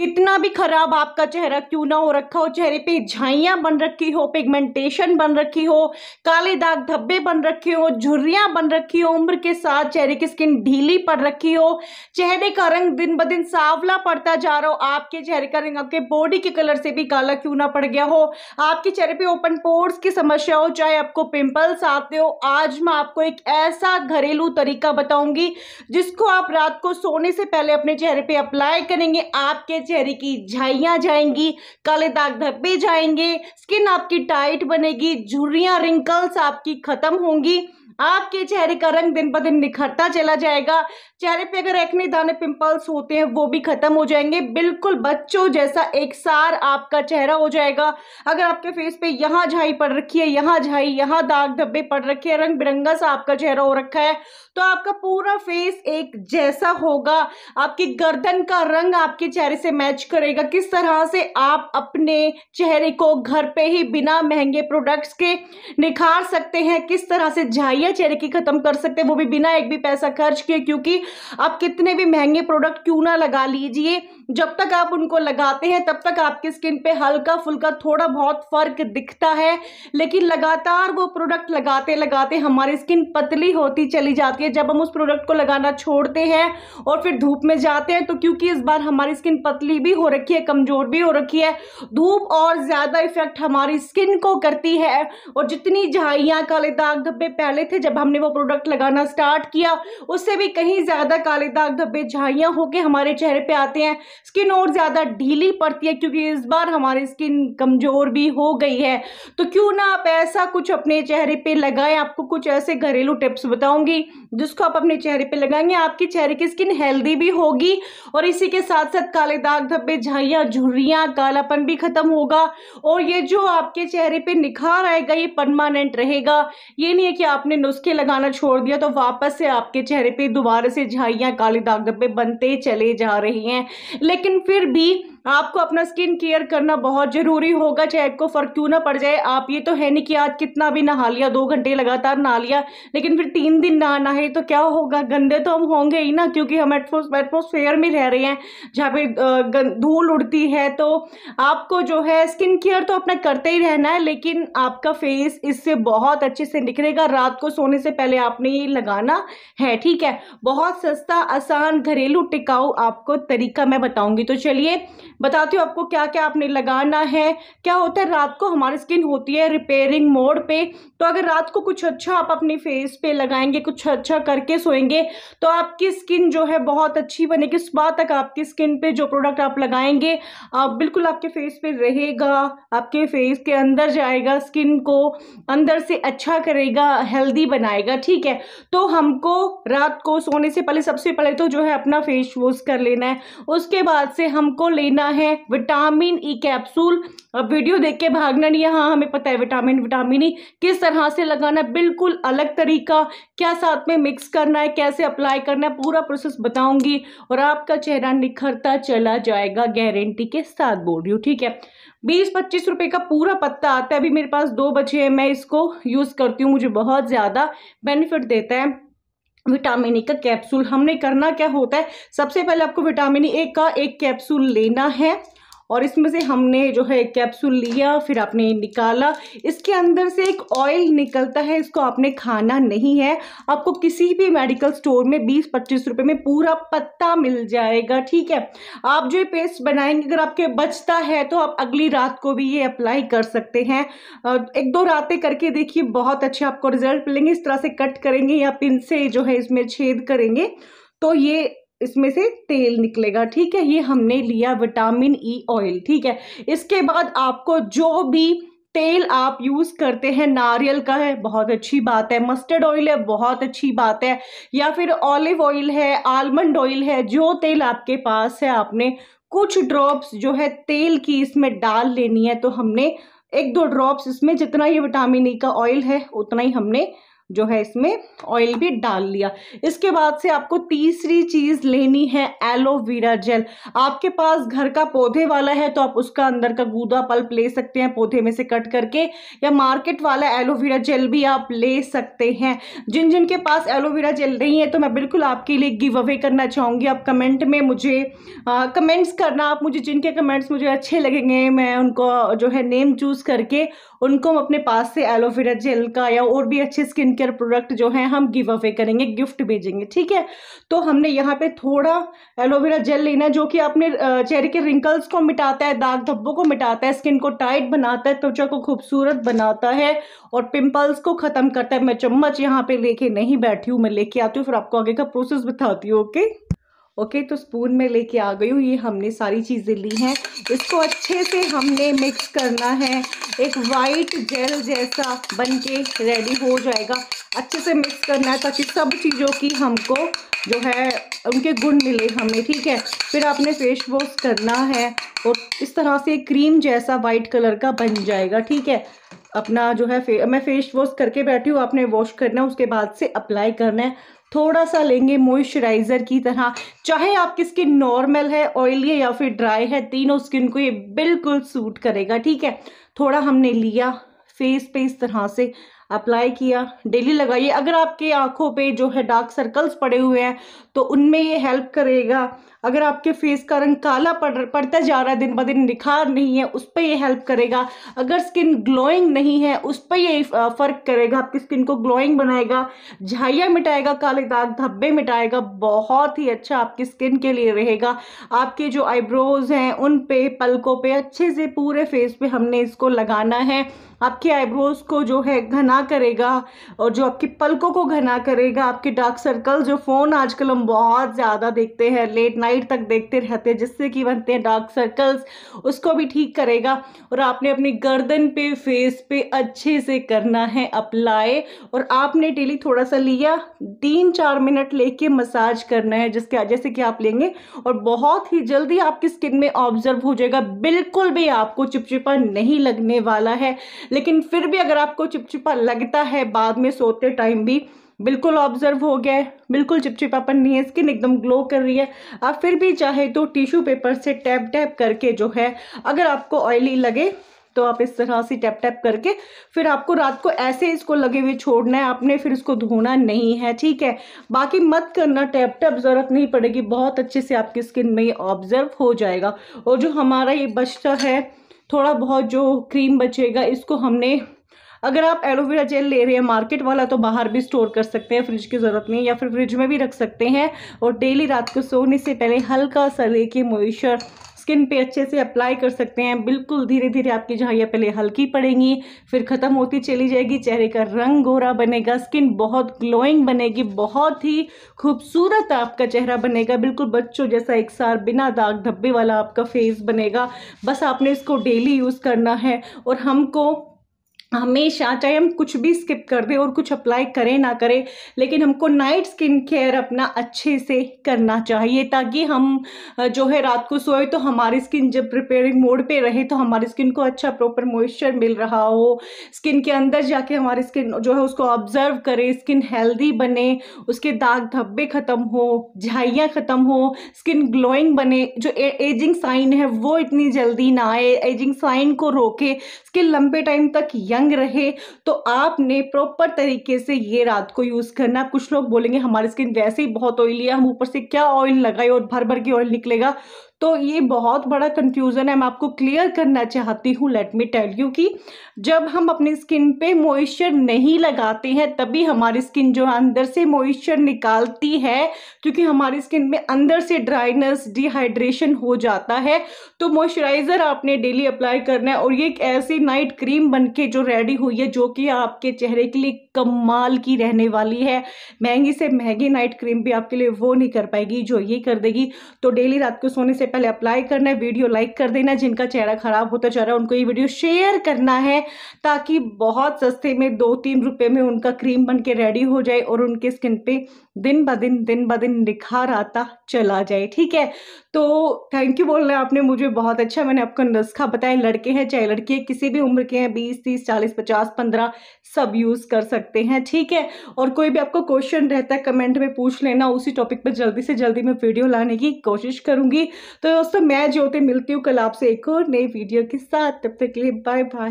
कितना भी खराब आपका चेहरा क्यों ना हो रखा हो चेहरे पे झाइयाँ बन रखी हो पिगमेंटेशन बन रखी हो काले दाग धब्बे बन रखे हो झुर्रियाँ बन रखी हो उम्र के साथ चेहरे की स्किन ढीली पड़ रखी हो चेहरे का रंग दिन ब दिन सावला पड़ता जा रहा हो आपके चेहरे का रंग आपके बॉडी के कलर से भी काला क्यों ना पड़ गया हो आपके चेहरे पे ओपन पोर्स की समस्या हो चाहे आपको पिम्पल्स आते हो आज मैं आपको एक ऐसा घरेलू तरीका बताऊंगी जिसको आप रात को सोने से पहले अपने चेहरे पर अप्लाई करेंगे आपके चेहरे की झाइयाँ जाएंगी काले दाग धब्बे जाएंगे स्किन आपकी टाइट बनेगी झुर्रियाँ रिंकल्स आपकी ख़त्म होंगी आपके चेहरे का रंग दिन ब दिन निखरता चला जाएगा चेहरे पे अगर एक्ने दाने पिंपल्स होते हैं वो भी खत्म हो जाएंगे बिल्कुल बच्चों जैसा एक सार आपका चेहरा हो जाएगा अगर आपके फेस पे यहाँ झाई पड़ रखी है यहाँ झाई यहाँ दाग धब्बे पड़ रखे हैं रंग बिरंगा सा आपका चेहरा हो रखा है तो आपका पूरा फेस एक जैसा होगा आपकी गर्दन का रंग आपके चेहरे से मैच करेगा किस तरह से आप अपने चेहरे को घर पे ही बिना महंगे प्रोडक्ट्स के निखार सकते हैं किस तरह से झाइया चेहरे की ख़त्म कर सकते हैं वो भी बिना एक भी पैसा खर्च किए क्योंकि आप कितने भी महंगे प्रोडक्ट क्यों ना लगा लीजिए जब तक आप उनको लगाते हैं तब तक आपकी स्किन पे हल्का फुल्का थोड़ा बहुत फ़र्क दिखता है लेकिन लगातार वो प्रोडक्ट लगाते लगाते हमारी स्किन पतली होती चली जाती है हैं जब हम उस प्रोडक्ट को लगाना छोड़ते हैं और फिर धूप में जाते हैं तो क्योंकि इस बार हमारी स्किन पतली भी हो रखी है कमज़ोर भी हो रखी है धूप और ज़्यादा इफ़ेक्ट हमारी स्किन को करती है और जितनी झाइयाँ काले दाग धब्बे पहले थे जब हमने वो प्रोडक्ट लगाना स्टार्ट किया उससे भी कहीं ज़्यादा काले दाग धब्बे झाइयाँ होकर हमारे चेहरे पर आते हैं स्किन और ज़्यादा ढीली पड़ती है क्योंकि इस बार हमारी स्किन कमज़ोर भी हो गई है तो क्यों ना आप ऐसा कुछ अपने चेहरे पर लगाएं आपको कुछ ऐसे घरेलू टिप्स बताऊंगी जिसको आप अपने चेहरे पे लगाएंगे आपके चेहरे की स्किन हेल्दी भी होगी और इसी के साथ साथ काले दाग धब्बे झाइया झुर्रियाँ कालापन भी खत्म होगा और ये जो आपके चेहरे पे निखार आएगा ये परमानेंट रहेगा ये नहीं है कि आपने नुस्खे लगाना छोड़ दिया तो वापस से आपके चेहरे पर दोबारा से झाइया काले दाग धब्बे बनते चले जा रहे हैं लेकिन फिर भी आपको अपना स्किन केयर करना बहुत ज़रूरी होगा चाहे आपको फ़र्क क्यों ना पड़ जाए आप ये तो है नहीं कि आज कितना भी नहा लिया दो घंटे लगातार नहा लिया लेकिन फिर तीन दिन ना नहाए तो क्या होगा गंदे तो हम होंगे ही ना क्योंकि हम एटमोसफेयर में रह रहे हैं जहाँ पे धूल उड़ती है तो आपको जो है स्किन केयर तो अपना करते ही रहना है लेकिन आपका फेस इससे बहुत अच्छे से निकलेगा रात को सोने से पहले आपने ये लगाना है ठीक है बहुत सस्ता आसान घरेलू टिकाऊ आपको तरीका मैं बताऊंगी तो चलिए बताती हूँ आपको क्या क्या आपने लगाना है क्या होता है रात को हमारी स्किन होती है रिपेयरिंग मोड पे तो अगर रात को कुछ अच्छा आप अपने फेस पे लगाएंगे कुछ अच्छा करके सोएंगे तो आपकी स्किन जो है बहुत अच्छी बनेगी सुबह तक आपकी स्किन पे जो प्रोडक्ट आप लगाएंगे आप बिल्कुल आपके फेस पे रहेगा आपके फेस के अंदर जाएगा स्किन को अंदर से अच्छा करेगा हेल्दी बनाएगा ठीक है तो हमको रात को सोने से पहले सबसे पहले तो जो है अपना फेस वॉश कर लेना है उसके बाद से हमको लेना है विटामिन ई कैप्सूल अब वीडियो देख के भागना नहीं है हाँ हमें पता है विटामिन विटामिन ई किस तरह से लगाना बिल्कुल अलग तरीका क्या साथ में मिक्स करना है कैसे अप्लाई करना है पूरा प्रोसेस बताऊंगी और आपका चेहरा निखरता चला जाएगा गारंटी के साथ बोल रही हूँ ठीक है बीस पच्चीस रुपए का पूरा पत्ता आता है अभी मेरे पास दो बचे हैं मैं इसको यूज़ करती हूँ मुझे बहुत ज़्यादा बेनिफिट देता है विटामिन ई e का कैप्सूल हमने करना क्या होता है सबसे पहले आपको विटामिन ए e का एक कैप्सूल लेना है और इसमें से हमने जो है कैप्सूल लिया फिर आपने निकाला इसके अंदर से एक ऑयल निकलता है इसको आपने खाना नहीं है आपको किसी भी मेडिकल स्टोर में बीस पच्चीस रुपये में पूरा पत्ता मिल जाएगा ठीक है आप जो ये पेस्ट बनाएंगे अगर आपके बचता है तो आप अगली रात को भी ये अप्लाई कर सकते हैं एक दो रातें करके देखिए बहुत अच्छे आपको रिजल्ट मिलेंगे इस तरह से कट करेंगे या पिन से जो है इसमें छेद करेंगे तो ये इसमें से तेल निकलेगा ठीक है ये हमने लिया विटामिन ई e ऑयल ठीक है इसके बाद आपको जो भी तेल आप यूज़ करते हैं नारियल का है बहुत अच्छी बात है मस्टर्ड ऑयल है बहुत अच्छी बात है या फिर ऑलिव ऑयल है आलमंड ऑयल है जो तेल आपके पास है आपने कुछ ड्रॉप्स जो है तेल की इसमें डाल लेनी है तो हमने एक दो ड्रॉप्स इसमें जितना ये विटामिन ई e का ऑयल है उतना ही हमने जो है इसमें ऑयल भी डाल लिया इसके बाद से आपको तीसरी चीज़ लेनी है एलोवेरा जेल आपके पास घर का पौधे वाला है तो आप उसका अंदर का गूदा पल्प ले सकते हैं पौधे में से कट करके या मार्केट वाला एलोवेरा जेल भी आप ले सकते हैं जिन जिन के पास एलोवेरा जेल नहीं है तो मैं बिल्कुल आपके लिए गिव अवे करना चाहूँगी आप कमेंट में मुझे आ, कमेंट्स करना आप मुझे जिनके कमेंट्स मुझे अच्छे लगेंगे मैं उनको जो है नेम चूज़ करके उनको अपने पास से एलोवेरा जेल का या और भी अच्छे स्किन केयर प्रोडक्ट जो है हम गिव अवे करेंगे गिफ्ट भेजेंगे ठीक है तो हमने यहाँ पे थोड़ा एलोवेरा जेल लेना है जो कि अपने चेहरे के रिंकल्स को मिटाता है दाग धब्बों को मिटाता है स्किन को टाइट बनाता है त्वचा को खूबसूरत बनाता है और पिम्पल्स को ख़त्म करता है मैं चम्मच यहाँ पर लेके नहीं बैठी हूँ मैं लेके आती हूँ फिर आपको आगे का प्रोसेस बताती हूँ ओके ओके तो स्पून में लेके आ गई हूँ ये हमने सारी चीज़ें ली हैं इसको अच्छे से हमने मिक्स करना है एक वाइट जेल जैसा बन के रेडी हो जाएगा अच्छे से मिक्स करना है ताकि सब चीज़ों की हमको जो है उनके गुण मिले हमें ठीक है फिर आपने फेस वॉश करना है और इस तरह से क्रीम जैसा वाइट कलर का बन जाएगा ठीक है अपना जो है फे, मैं फेस वॉश करके बैठी हूँ आपने वॉश करना है उसके बाद से अप्लाई करना है थोड़ा सा लेंगे मॉइस्चराइज़र की तरह चाहे आपकी स्किन नॉर्मल है ऑयली है या फिर ड्राई है तीनों स्किन को ये बिल्कुल सूट करेगा ठीक है थोड़ा हमने लिया फेस पे इस तरह से अप्लाई किया डेली लगाइए अगर आपके आंखों पे जो है डार्क सर्कल्स पड़े हुए हैं तो उनमें ये हेल्प करेगा अगर आपके फेस का रंग काला पड़ पड़ता जा रहा है दिन ब दिन निखार नहीं है उस पर ये हेल्प करेगा अगर स्किन ग्लोइंग नहीं है उस पर ये फ़र्क करेगा आपकी स्किन को ग्लोइंग बनाएगा झाइया मिटाएगा काले दाग धब्बे मिटाएगा बहुत ही अच्छा आपकी स्किन के लिए रहेगा आपके जो आईब्रोज़ हैं उन पे पलकों पे अच्छे से पूरे फेस पे हमने इसको लगाना है आपके आईब्रोज़ को जो है घना घना करेगा और जो आपकी पलकों को घना करेगा आपके डार्क सर्कल जो फ़ोन आजकल हम बहुत ज़्यादा देखते हैं लेट नाइट तक देखते रहते हैं जिससे कि बनते हैं डार्क सर्कल्स उसको भी ठीक करेगा और आपने अपनी गर्दन पे फेस पे अच्छे से करना है अप्लाई और आपने डेली थोड़ा सा लिया तीन चार मिनट लेके मसाज करना है जिसके जैसे कि आप लेंगे और बहुत ही जल्दी आपकी स्किन में ऑब्जर्व हो जाएगा बिल्कुल भी आपको चिपचिपा नहीं लगने वाला है लेकिन फिर भी अगर आपको चिपचिपा लगता है बाद में सोते टाइम भी बिल्कुल ऑब्जर्व हो गया है बिल्कुल चिपचिपापन नहीं है स्किन एकदम ग्लो कर रही है आप फिर भी चाहे तो टिश्यू पेपर से टैप टैप करके जो है अगर आपको ऑयली लगे तो आप इस तरह से टैप टैप करके फिर आपको रात को ऐसे इसको लगे हुए छोड़ना है आपने फिर इसको धोना नहीं है ठीक है बाकी मत करना टैप टैप ज़रूरत नहीं पड़ेगी बहुत अच्छे से आपकी स्किन में ये ऑब्जर्व हो जाएगा और जो हमारा ये बचता है थोड़ा बहुत जो क्रीम बचेगा इसको हमने अगर आप एलोवेरा जेल ले रहे हैं मार्केट वाला तो बाहर भी स्टोर कर सकते हैं फ्रिज की ज़रूरत नहीं या फिर फ्रिज में भी रख सकते हैं और डेली रात को सोने से पहले हल्का सा लेके मॉइस्चर स्किन पे अच्छे से अप्लाई कर सकते हैं बिल्कुल धीरे धीरे आपकी झाइयाँ पहले हल्की पड़ेंगी फिर ख़त्म होती चली जाएगी चेहरे का रंग गोरा बनेगा स्किन बहुत ग्लोइंग बनेगी बहुत ही खूबसूरत आपका चेहरा बनेगा बिल्कुल बच्चों जैसा एक सार बिना दाग धब्बे वाला आपका फेस बनेगा बस आपने इसको डेली यूज़ करना है और हमको हमेशा चाहे हम कुछ भी स्किप कर दें और कुछ अप्लाई करें ना करें लेकिन हमको नाइट स्किन केयर अपना अच्छे से करना चाहिए ताकि हम जो है रात को सोए तो हमारी स्किन जब प्रिपेयरिंग मोड पे रहे तो हमारी स्किन को अच्छा प्रॉपर मॉइस्चर मिल रहा हो स्किन के अंदर जाके हमारी स्किन जो है उसको ऑब्जर्व करे स्किन हेल्दी बने उसके दाग धब्बे ख़त्म हो झाइयाँ ख़त्म हो स्किन ग्लोइंग बने जो ए, एजिंग साइन है वो इतनी जल्दी ना आए एजिंग साइन को रोके स्किन लंबे टाइम तक या यंग रहे तो आपने प्रॉपर तरीके से ये रात को यूज़ करना कुछ लोग बोलेंगे हमारी स्किन वैसे ही बहुत ऑयली है हम ऊपर से क्या ऑयल लगाए और भर भर के ऑयल निकलेगा तो ये बहुत बड़ा कन्फ्यूज़न है मैं आपको क्लियर करना चाहती हूँ लेट मी टेल यू कि जब हम अपनी स्किन पे मॉइस्चर नहीं लगाते हैं तभी हमारी स्किन जो है अंदर से मॉइस्चर निकालती है क्योंकि हमारी स्किन में अंदर से ड्राइनेस डिहाइड्रेशन हो जाता है तो मॉइस्चराइज़र आपने डेली अप्लाई करना है और ये एक ऐसी नाइट क्रीम बन के जो रेडी हुई है जो कि आपके चेहरे के लिए कमाल की रहने वाली है महंगी से महंगी नाइट क्रीम भी आपके लिए वो नहीं कर पाएगी जो ये कर देगी तो डेली रात को सोने से पहले अप्लाई करना है वीडियो लाइक कर देना जिनका चेहरा ख़राब होता चेहरा उनको ये वीडियो शेयर करना है ताकि बहुत सस्ते में दो तीन रुपये में उनका क्रीम बन के रेडी हो जाए और उनके स्किन पे दिन ब दिन दिन ब दिन निखार आता चला जाए ठीक है तो थैंक यू बोल रहे हैं आपने मुझे बहुत अच्छा मैंने आपको नुस्खा बताया लड़के हैं चाहे लड़के किसी भी उम्र के हैं बीस तीस चालीस पचास पंद्रह सब यूज़ कर सकते हैं ठीक है और कोई भी आपको क्वेश्चन रहता है कमेंट में पूछ लेना उसी टॉपिक पर जल्दी से जल्दी मैं वीडियो लाने की कोशिश करूँगी तो दोस्तों मैं ज्योति मिलती हूँ कल आपसे एक और नई वीडियो के साथ तब तक के लिए बाय बाय